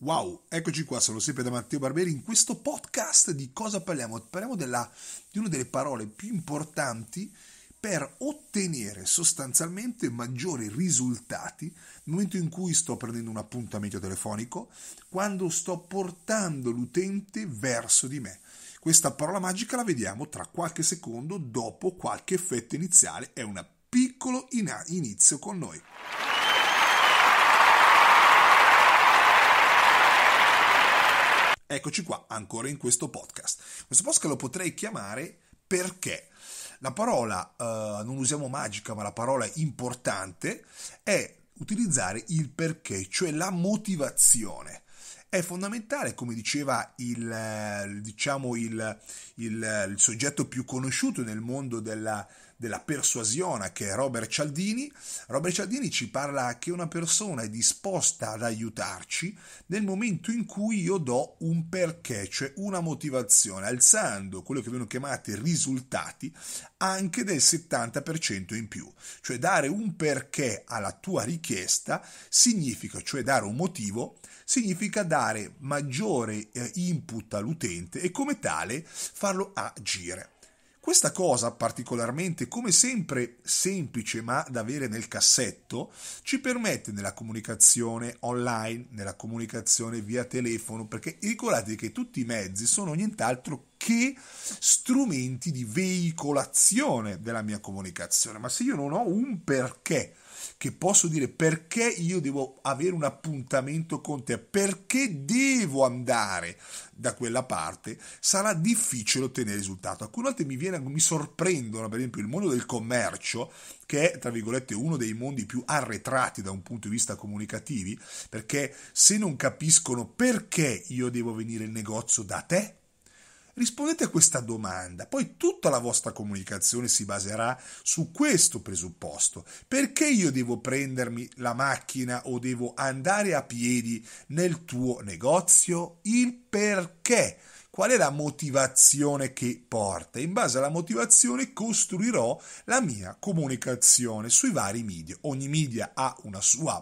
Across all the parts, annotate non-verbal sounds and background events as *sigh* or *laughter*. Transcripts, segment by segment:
Wow, eccoci qua, sono sempre da Matteo Barberi in questo podcast di cosa parliamo? Parliamo della, di una delle parole più importanti per ottenere sostanzialmente maggiori risultati nel momento in cui sto prendendo un appuntamento telefonico, quando sto portando l'utente verso di me. Questa parola magica la vediamo tra qualche secondo dopo qualche effetto iniziale, è un piccolo inizio con noi. Eccoci qua, ancora in questo podcast. Questo podcast lo potrei chiamare perché la parola, eh, non usiamo magica, ma la parola importante è utilizzare il perché, cioè la motivazione. È fondamentale, come diceva il, eh, diciamo il, il, il soggetto più conosciuto nel mondo della, della persuasione che è Robert Cialdini, Robert Cialdini ci parla che una persona è disposta ad aiutarci nel momento in cui io do un perché, cioè una motivazione, alzando quello che vengono chiamati risultati anche del 70% in più, cioè dare un perché alla tua richiesta significa, cioè dare un motivo, significa dare maggiore eh, input all'utente e come tale farlo agire. Questa cosa particolarmente, come sempre semplice ma da avere nel cassetto, ci permette nella comunicazione online, nella comunicazione via telefono, perché ricordate che tutti i mezzi sono nient'altro che strumenti di veicolazione della mia comunicazione, ma se io non ho un perché, che posso dire perché io devo avere un appuntamento con te, perché devo andare da quella parte, sarà difficile ottenere risultato. Alcune volte mi, viene, mi sorprendono, per esempio, il mondo del commercio, che è, tra virgolette, uno dei mondi più arretrati da un punto di vista comunicativi, perché se non capiscono perché io devo venire in negozio da te, Rispondete a questa domanda, poi tutta la vostra comunicazione si baserà su questo presupposto. Perché io devo prendermi la macchina o devo andare a piedi nel tuo negozio? Il perché. Qual è la motivazione che porta? In base alla motivazione costruirò la mia comunicazione sui vari media. Ogni media ha una sua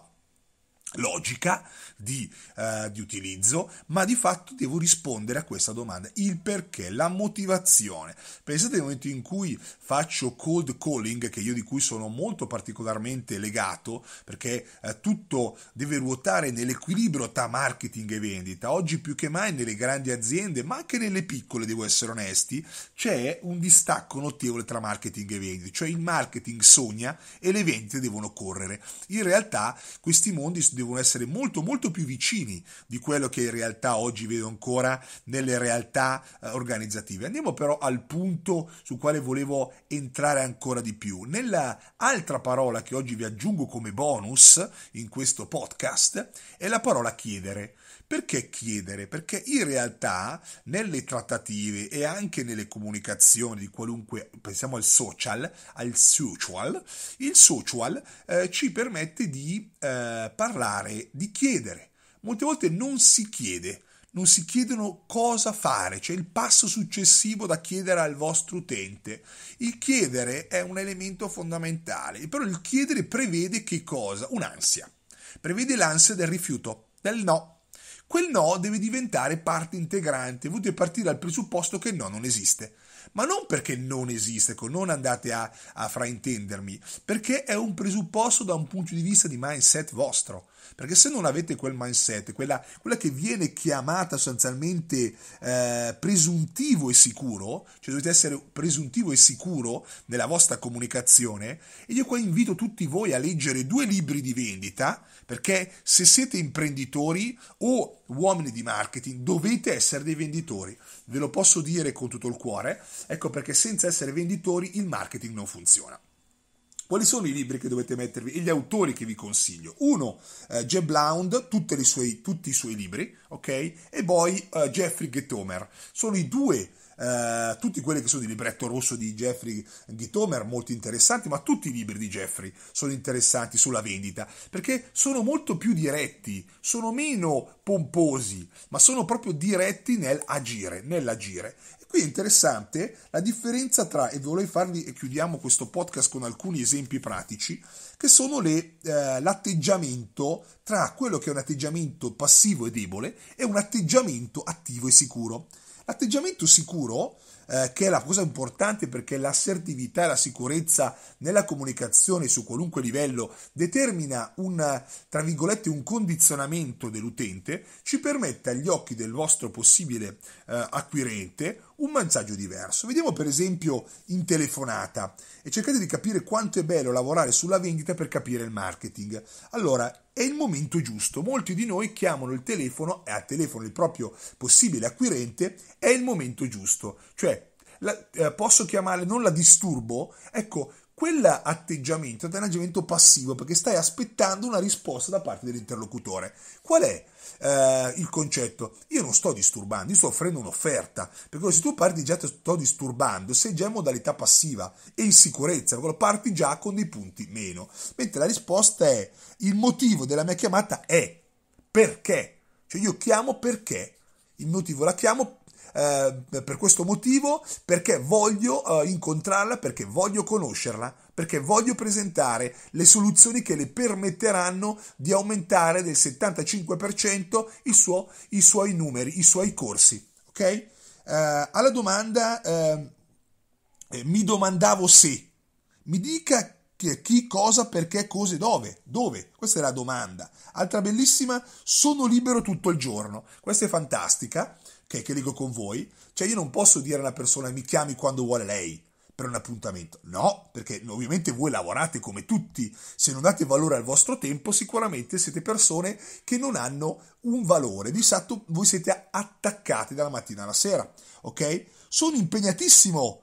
logica di, eh, di, utilizzo, ma di fatto devo rispondere a questa domanda, il perché, la motivazione. Pensate al momento in cui faccio cold calling, che io di cui sono molto particolarmente legato, perché eh, tutto deve ruotare nell'equilibrio tra marketing e vendita. Oggi più che mai nelle grandi aziende, ma anche nelle piccole, devo essere onesti, c'è un distacco notevole tra marketing e vendita, cioè il marketing sogna e le vendite devono correre. In realtà questi mondi devono devono essere molto molto più vicini di quello che in realtà oggi vedo ancora nelle realtà eh, organizzative. Andiamo però al punto su quale volevo entrare ancora di più. Nella altra parola che oggi vi aggiungo come bonus in questo podcast è la parola chiedere. Perché chiedere? Perché in realtà nelle trattative e anche nelle comunicazioni di qualunque, pensiamo al social, al social, il social eh, ci permette di eh, parlare fare, di chiedere. Molte volte non si chiede, non si chiedono cosa fare, cioè il passo successivo da chiedere al vostro utente. Il chiedere è un elemento fondamentale, però il chiedere prevede che cosa? Un'ansia. Prevede l'ansia del rifiuto, del no, quel no deve diventare parte integrante, voi dovete partire dal presupposto che il no non esiste ma non perché non esiste, ecco, non andate a, a fraintendermi, perché è un presupposto da un punto di vista di mindset vostro. Perché se non avete quel mindset, quella, quella che viene chiamata sostanzialmente eh, presuntivo e sicuro, cioè dovete essere presuntivo e sicuro nella vostra comunicazione, e io qua invito tutti voi a leggere due libri di vendita, perché se siete imprenditori o uomini di marketing, dovete essere dei venditori. Ve lo posso dire con tutto il cuore, ecco perché senza essere venditori il marketing non funziona. Quali sono i libri che dovete mettervi e gli autori che vi consiglio? Uno, eh, Jeb Lound, tutti i suoi libri, ok? E poi eh, Jeffrey Gettomer. Sono i due eh, tutti quelli che sono di libretto rosso di Jeffrey di Tomer, molto interessanti, ma tutti i libri di Jeffrey sono interessanti sulla vendita, perché sono molto più diretti, sono meno pomposi, ma sono proprio diretti nel agire, nell'agire. qui è interessante la differenza tra, e vorrei farvi, e chiudiamo questo podcast con alcuni esempi pratici, che sono le, eh, l'atteggiamento tra quello che è un atteggiamento passivo e debole e un atteggiamento attivo e sicuro. L'atteggiamento sicuro eh, che è la cosa importante perché l'assertività e la sicurezza nella comunicazione su qualunque livello determina un, tra virgolette, un condizionamento dell'utente, ci permette agli occhi del vostro possibile eh, acquirente un messaggio diverso. Vediamo per esempio in telefonata e cercate di capire quanto è bello lavorare sulla vendita per capire il marketing. Allora, è il momento giusto. Molti di noi chiamano il telefono e a telefono il proprio possibile acquirente è il momento giusto, cioè la, eh, posso chiamarle, non la disturbo, ecco, quell'atteggiamento è un atteggiamento passivo perché stai aspettando una risposta da parte dell'interlocutore. Qual è eh, il concetto? Io non sto disturbando, io sto offrendo un'offerta, perché se tu parti già ti sto disturbando, sei già in modalità passiva e in sicurezza, parti già con dei punti meno. Mentre la risposta è il motivo della mia chiamata è perché, cioè io chiamo perché, il motivo la chiamo eh, per questo motivo, perché voglio eh, incontrarla, perché voglio conoscerla, perché voglio presentare le soluzioni che le permetteranno di aumentare del 75% il suo, i suoi numeri, i suoi corsi. Ok? Eh, alla domanda eh, eh, mi domandavo se mi dica chi, cosa, perché, cose, dove, dove? Questa è la domanda. Altra bellissima, sono libero tutto il giorno. Questa è fantastica che, che leggo con voi, cioè io non posso dire a una persona mi chiami quando vuole lei per un appuntamento. No, perché ovviamente voi lavorate come tutti, se non date valore al vostro tempo, sicuramente siete persone che non hanno un valore. Di fatto voi siete attaccati dalla mattina alla sera, ok? Sono impegnatissimo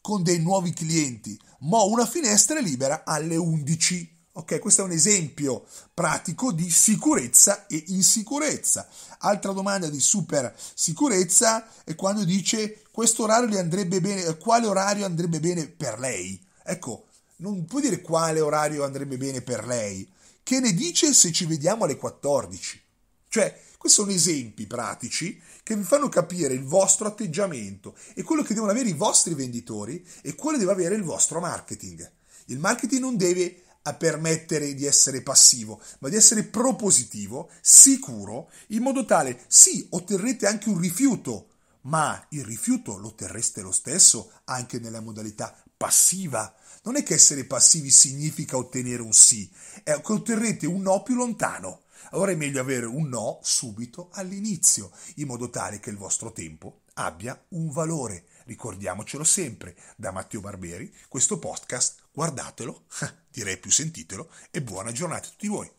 con dei nuovi clienti, ma ho una finestra libera alle 11. Ok, questo è un esempio pratico di sicurezza e insicurezza. Altra domanda di super sicurezza è quando dice questo orario le andrebbe bene, eh, quale orario andrebbe bene per lei? Ecco, non puoi dire quale orario andrebbe bene per lei. Che ne dice se ci vediamo alle 14? Cioè, questi sono esempi pratici che vi fanno capire il vostro atteggiamento e quello che devono avere i vostri venditori e quello che deve avere il vostro marketing. Il marketing non deve a permettere di essere passivo, ma di essere propositivo, sicuro, in modo tale sì, otterrete anche un rifiuto, ma il rifiuto lo otterreste lo stesso anche nella modalità passiva. Non è che essere passivi significa ottenere un sì, è che otterrete un no più lontano. Allora è meglio avere un no subito all'inizio, in modo tale che il vostro tempo abbia un valore. Ricordiamocelo sempre. Da Matteo Barberi, questo podcast Guardatelo, *laughs* direi più sentitelo, e buona giornata a tutti voi.